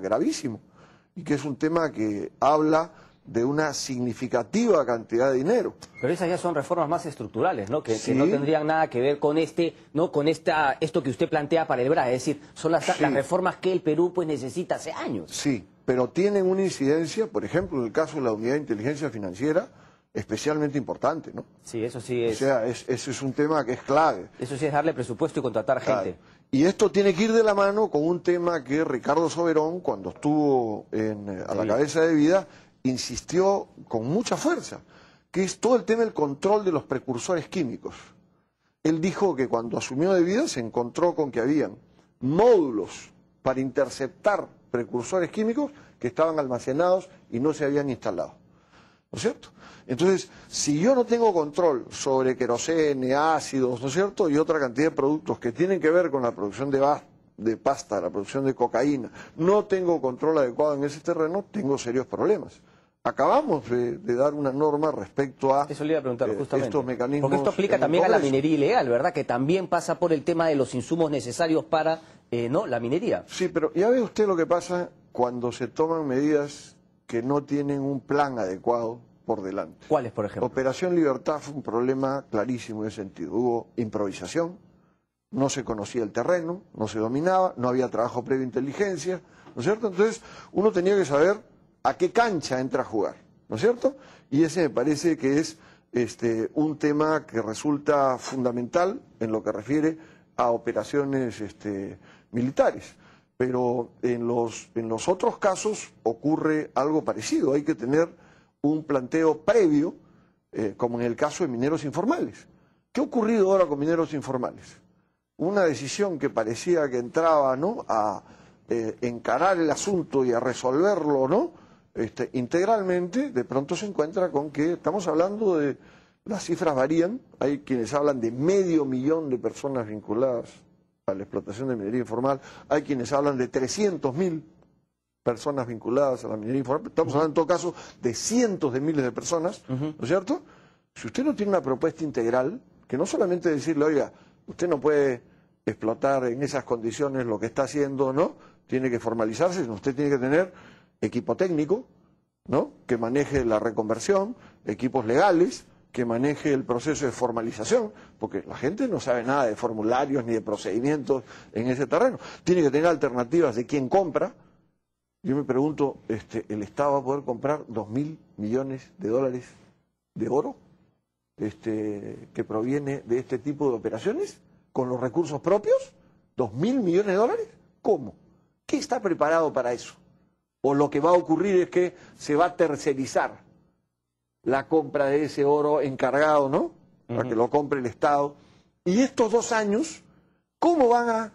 gravísimo y que es un tema que habla de una significativa cantidad de dinero. Pero esas ya son reformas más estructurales, ¿no? Que, no tendrían nada que ver con este, no con esta, esto que usted plantea para el BRA, es decir, son las, las, reformas que el Perú pues necesita hace años. Sí, pero tienen una incidencia, por ejemplo, en el caso de la unidad de inteligencia financiera, especialmente importante, ¿no? Sí, eso sí es. O sea, es un tema que es clave. Eso sí es darle presupuesto y contratar gente. Y esto tiene que ir de la mano con un tema que Ricardo Soberón, cuando estuvo en, eh, a la cabeza de vida, insistió con mucha fuerza, que es todo el tema del control de los precursores químicos. Él dijo que cuando asumió de vida se encontró con que habían módulos para interceptar precursores químicos que estaban almacenados y no se habían instalado. ¿no es cierto? Entonces, si yo no tengo control sobre querosene, ácidos, ¿no es cierto? Y otra cantidad de productos que tienen que ver con la producción de, de pasta, la producción de cocaína, no tengo control adecuado en ese terreno, tengo serios problemas. Acabamos de, dar una norma respecto a eh, estos mecanismos. Porque esto aplica también a la minería ilegal, ¿verdad? Que también pasa por el tema de los insumos necesarios para eh, no la minería. Sí, pero ya ve usted lo que pasa cuando se toman medidas que no tienen un plan adecuado por delante. ¿Cuáles, por ejemplo? Operación Libertad fue un problema clarísimo en ese sentido. Hubo improvisación, no se conocía el terreno, no se dominaba, no había trabajo previo inteligencia, ¿no es cierto? Entonces, uno tenía que saber a qué cancha entra a jugar, ¿no es cierto? Y ese me parece que es este, un tema que resulta fundamental en lo que refiere a operaciones este, militares pero en los, en otros casos ocurre algo parecido. Hay que tener un planteo previo, eh, como en el caso de mineros informales. ¿Qué ha ocurrido ahora con mineros informales? Una decisión que parecía que entraba ¿no? a eh, encarar el asunto y a resolverlo ¿no? Este, integralmente, de pronto se encuentra con que estamos hablando de, las cifras varían, hay quienes hablan de medio millón de personas vinculadas la explotación de minería informal. Hay quienes hablan de 300.000 personas vinculadas a la minería informal. Estamos hablando en todo caso de cientos de miles de personas, ¿no es cierto? Si usted no tiene una propuesta integral, que no solamente decirle, oiga, usted no puede explotar en esas condiciones lo que está haciendo, ¿no? Tiene que formalizarse, sino usted tiene que tener equipo técnico, ¿no? Que maneje la reconversión, equipos legales, que maneje el proceso de formalización, porque la gente no sabe nada de formularios ni de procedimientos en ese terreno. Tiene que tener alternativas de quién compra. Yo me pregunto, este, ¿el Estado va a poder comprar dos mil millones de dólares de oro este, que proviene de este tipo de operaciones con los recursos propios? ¿Dos mil millones de dólares? ¿Cómo? ¿Qué está preparado para eso? ¿O lo que va a ocurrir es que se va a tercerizar? la compra de ese oro encargado, ¿no? Para que lo compre el Estado. Y estos dos años, ¿cómo van a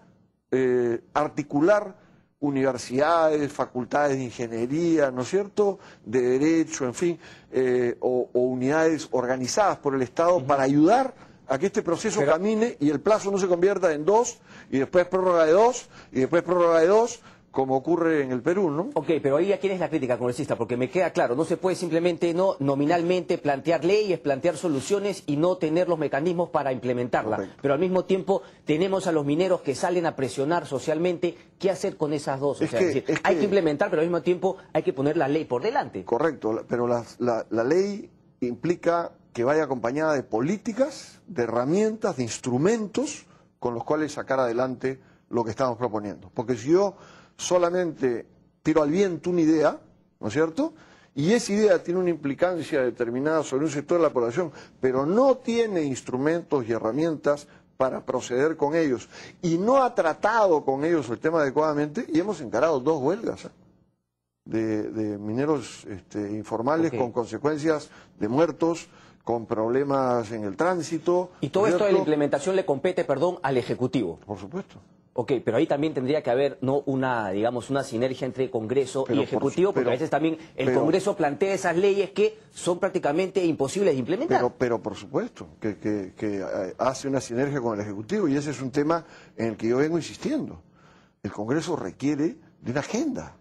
eh, articular universidades, facultades de ingeniería, ¿no es cierto?, de derecho, en fin, eh, o, unidades organizadas por el Estado para ayudar a que este proceso camine y el plazo no se convierta en dos, y después prórroga de dos, y después prórroga de dos, como ocurre en el Perú, ¿no? Ok, pero ahí ya quién es la crítica, congresista, porque me queda claro, no se puede simplemente no nominalmente plantear leyes, plantear soluciones y no tener los mecanismos para implementarlas. Pero al mismo tiempo tenemos a los mineros que salen a presionar socialmente, ¿qué hacer con esas dos? O sea, es decir, hay que... implementar, pero al mismo tiempo hay que poner la ley por delante. Correcto, pero la ley implica que vaya acompañada de políticas, de herramientas, de instrumentos con los cuales sacar adelante lo que estamos proponiendo. Porque si yo solamente tiro al viento una idea, ¿no es cierto? Y esa idea tiene una implicancia determinada sobre un sector de la población, pero no tiene instrumentos y herramientas para proceder con ellos. Y no ha tratado con ellos el tema adecuadamente y hemos encarado dos huelgas. ¿eh? De, mineros este, informales con consecuencias de muertos, con problemas en el tránsito. Y todo esto de la implementación le compete, perdón, al Ejecutivo. Por supuesto. Ok, pero ahí también tendría que haber no una, digamos, una sinergia entre Congreso y Ejecutivo, porque a veces también el Congreso plantea esas leyes que son prácticamente imposibles de implementar. Pero, pero por supuesto, que, que, eh, hace una sinergia con el Ejecutivo y ese es un tema en el que yo vengo insistiendo. El Congreso requiere de una agenda,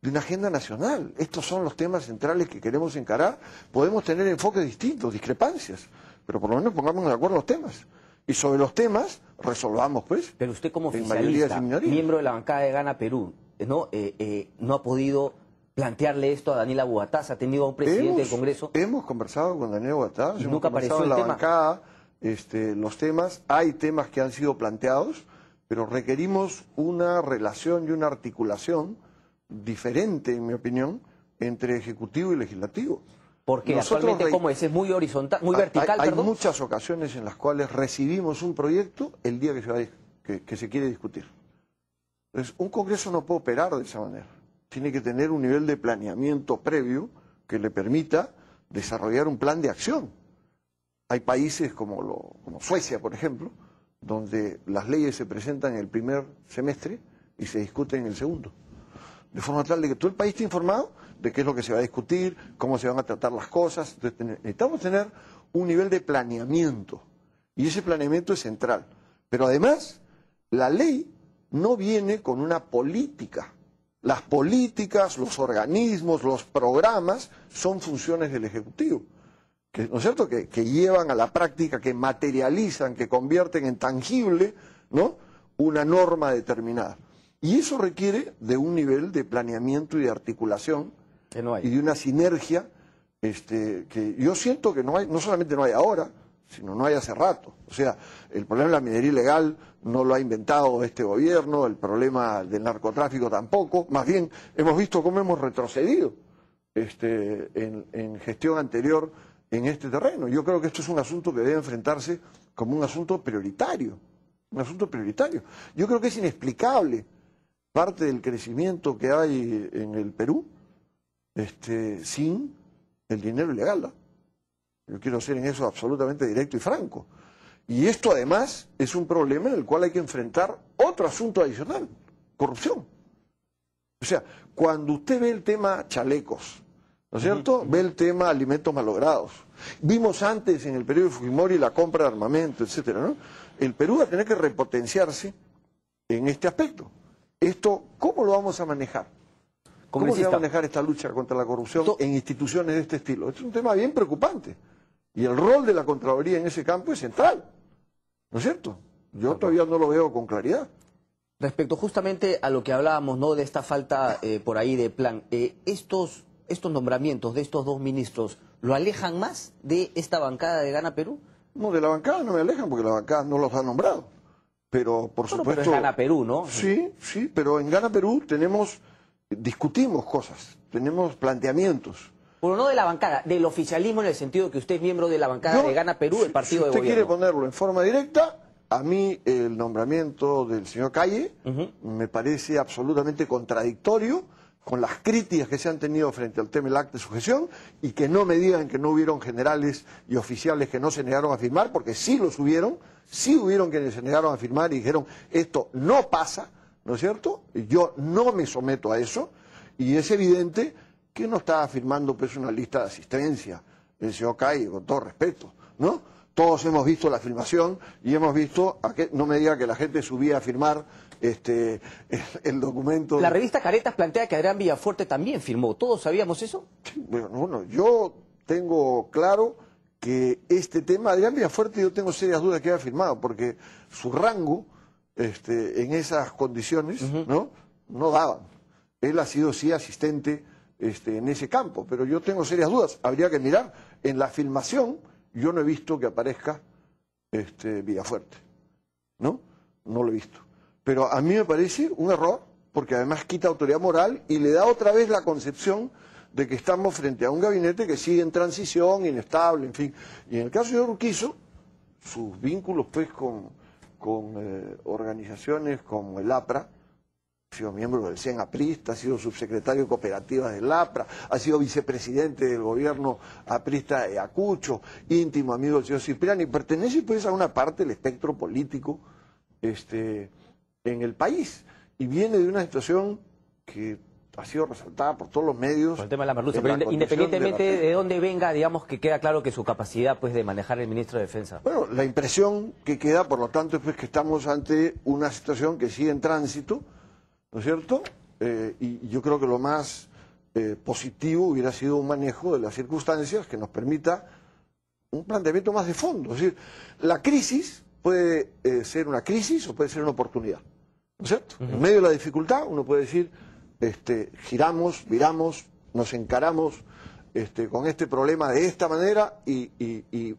de una agenda nacional. Estos son los temas centrales que queremos encarar. Podemos tener enfoques distintos, discrepancias, pero por lo menos pongamos de acuerdo los temas y sobre los temas resolvamos, pues. Pero usted como miembro de la bancada de Gana Perú, ¿no? Eh, eh, no ha podido plantearle esto a Daniela Boataz, ha tenido a un presidente del Congreso. Hemos conversado con Daniela Boataz, hemos nunca en la bancada este, los temas, hay temas que han sido planteados, pero requerimos una relación y una articulación diferente, en mi opinión, entre Ejecutivo y Legislativo. Porque actualmente, ¿cómo es? Es muy horizontal, muy vertical, Hay, muchas ocasiones en las cuales recibimos un proyecto el día que se, se quiere discutir. Entonces, un Congreso no puede operar de esa manera. Tiene que tener un nivel de planeamiento previo que le permita desarrollar un plan de acción. Hay países como, Suecia, por ejemplo, donde las leyes se presentan en el primer semestre y se discuten en el segundo. De forma tal de que todo el país esté informado de qué es lo que se va a discutir, cómo se van a tratar las cosas. necesitamos tener un nivel de planeamiento y ese planeamiento es central. Pero además, la ley no viene con una política. Las políticas, los organismos, los programas son funciones del Ejecutivo. Que, ¿No es cierto? Que, que llevan a la práctica, que materializan, que convierten en tangible ¿no? una norma determinada. Y eso requiere de un nivel de planeamiento y de articulación y de una sinergia este, que yo siento que no hay, no solamente no hay ahora, sino no hay hace rato. O sea, el problema de la minería ilegal no lo ha inventado este gobierno, el problema del narcotráfico tampoco, más bien hemos visto cómo hemos retrocedido este, en, en gestión anterior en este terreno. Yo creo que esto es un asunto que debe enfrentarse como un asunto prioritario, un asunto prioritario. Yo creo que es inexplicable parte del crecimiento que hay en el Perú, este, sin el dinero ilegal. Yo quiero ser en eso absolutamente directo y franco. Y esto además es un problema en el cual hay que enfrentar otro asunto adicional, corrupción. O sea, cuando usted ve el tema chalecos, ¿no es cierto? Ve el tema alimentos malogrados. Vimos antes en el periodo de Fujimori la compra de armamento, etcétera, ¿no? El Perú va a tener que repotenciarse en este aspecto. Esto, ¿cómo lo vamos a manejar? ¿Cómo se va a manejar esta lucha contra la corrupción en instituciones de este estilo? es un tema bien preocupante. Y el rol de la Contraloría en ese campo es central. ¿No es cierto? Yo todavía no lo veo con claridad. Respecto justamente a lo que hablábamos, ¿no? De esta falta eh, por ahí de plan. Eh, estos, estos nombramientos de estos dos ministros, ¿lo alejan más de esta bancada de Gana Perú? No, de la bancada no me alejan porque la bancada no los ha nombrado. Pero, por supuesto. Pero es Gana Perú, ¿no? Sí, sí, pero en Gana Perú tenemos discutimos cosas, tenemos planteamientos. Pero no de la bancada, del oficialismo en el sentido que usted es miembro de la bancada de Gana Perú, el partido si usted de quiere ponerlo en forma directa, a mí el nombramiento del señor Calle me parece absolutamente contradictorio con las críticas que se han tenido frente al tema del acto de sujeción y que no me digan que no hubieron generales y oficiales que no se negaron a firmar, porque sí los hubieron, sí hubieron quienes se negaron a firmar y dijeron esto no pasa, ¿no es cierto? Yo no me someto a eso y es evidente que no está firmando pues una lista de asistencia el señor Calle, con todo respeto, ¿no? Todos hemos visto la filmación y hemos visto, que, no me diga que la gente subía a firmar este, el, documento. La revista Caretas plantea que Adrián Villafuerte también firmó. ¿Todos sabíamos eso? bueno, yo tengo claro que este tema, Adrián Villafuerte yo tengo serias dudas que haya firmado, porque su rango este, en esas condiciones, ¿no? No daban. Él ha sido sí asistente este, en ese campo, pero yo tengo serias dudas. Habría que mirar. En la filmación yo no he visto que aparezca este, Villafuerte, ¿no? No lo he visto. Pero a mí me parece un error, porque además quita autoridad moral y le da otra vez la concepción de que estamos frente a un gabinete que sigue en transición, inestable, en fin. Y en el caso de Urquizo, sus vínculos pues con con eh, organizaciones como el APRA, ha sido miembro del Cien aprista, ha sido subsecretario de cooperativas del APRA, ha sido vicepresidente del gobierno aprista de Acucho, íntimo amigo del señor Cipriani, pertenece pues a una parte del espectro político este, en el país y viene de una situación que ha sido resaltada por todos los medios. el tema de la independientemente de, dónde venga, digamos que queda claro que su capacidad pues de manejar el ministro de Defensa. Bueno, la impresión que queda, por lo tanto, es pues, que estamos ante una situación que sigue en tránsito, ¿no es cierto? Eh, y yo creo que lo más eh, positivo hubiera sido un manejo de las circunstancias que nos permita un planteamiento más de fondo. Es decir, la crisis puede eh, ser una crisis o puede ser una oportunidad. ¿No es cierto? En medio de la dificultad uno puede decir, este, giramos, viramos, nos encaramos este, con este problema de esta manera y,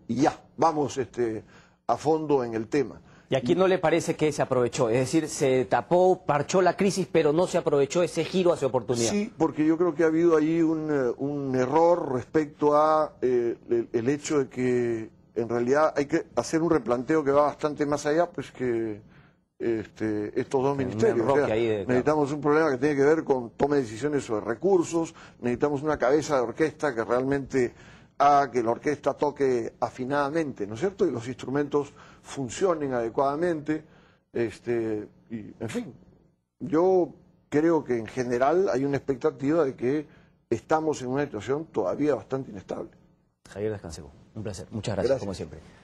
ya, vamos este, a fondo en el tema. ¿Y aquí no le parece que se aprovechó? Es decir, se tapó, parchó la crisis, pero no se aprovechó ese giro hacia oportunidad. Sí, porque yo creo que ha habido ahí un, eh, error respecto a eh, el, hecho de que en realidad hay que hacer un replanteo que va bastante más allá, pues que este, estos dos ministerios. necesitamos un problema que tiene que ver con toma de decisiones sobre recursos, necesitamos una cabeza de orquesta que realmente haga que la orquesta toque afinadamente, ¿no es cierto? Y los instrumentos funcionen adecuadamente. Este, y, en fin, yo creo que en general hay una expectativa de que estamos en una situación todavía bastante inestable. Javier Descansego, un placer. Muchas gracias. como siempre.